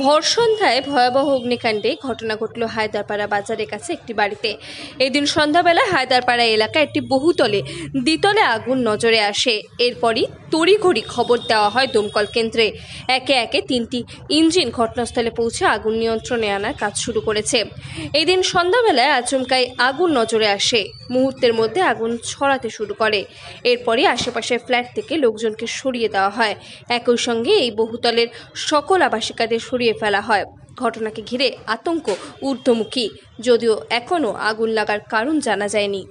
ভর সন্ধ্যায় ভয়াবহ অগ্নিকাণ্ডে ঘটনা ঘটল হায়দারপাড়া বাজারের কাছে একটি বাড়িতে এদিন সন্ধ্যাবেলা হায়দারপাড়া এলাকা একটি বহুতলে দ্বিতলে আগুন নজরে আসে এরপরই তড়িঘড়ি খবর দেওয়া হয় দমকল কেন্দ্রে একে একে তিনটি ইঞ্জিন ঘটনাস্থলে পৌঁছে আগুন নিয়ন্ত্রণে আনার কাজ শুরু করেছে এদিন সন্ধ্যাবেলায় আচমকায় আগুন নজরে আসে মুহূর্তের মধ্যে আগুন ছড়াতে শুরু করে এরপরই আশেপাশের ফ্ল্যাট থেকে লোকজনকে সরিয়ে দেওয়া হয় একই সঙ্গে এই বহুতলের সকল আবাসিকাদের সরিয়ে পুড়িয়ে ফেলা হয় ঘটনাকে ঘিরে আতঙ্ক ঊর্ধ্বমুখী যদিও এখনও আগুন লাগার কারণ জানা যায়নি